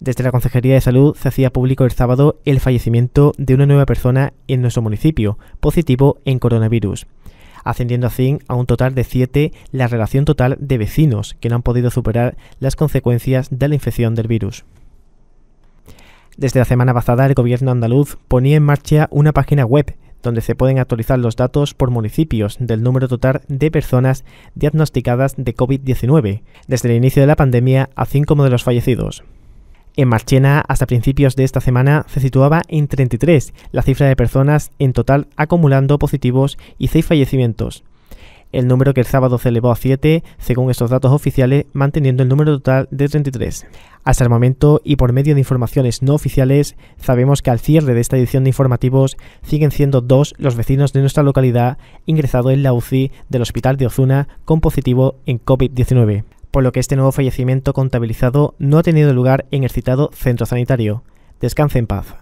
Desde la Consejería de Salud se hacía público el sábado el fallecimiento de una nueva persona en nuestro municipio, positivo en coronavirus, ascendiendo así a un total de 7 la relación total de vecinos que no han podido superar las consecuencias de la infección del virus. Desde la semana pasada el gobierno andaluz ponía en marcha una página web donde se pueden actualizar los datos por municipios del número total de personas diagnosticadas de COVID-19, desde el inicio de la pandemia a como de los fallecidos. En Marchena, hasta principios de esta semana, se situaba en 33 la cifra de personas en total acumulando positivos y 6 fallecimientos. El número que el sábado se elevó a 7, según estos datos oficiales, manteniendo el número total de 33. Hasta el momento, y por medio de informaciones no oficiales, sabemos que al cierre de esta edición de informativos siguen siendo dos los vecinos de nuestra localidad ingresados en la UCI del Hospital de Ozuna con positivo en COVID-19 por lo que este nuevo fallecimiento contabilizado no ha tenido lugar en el citado centro sanitario. Descanse en paz.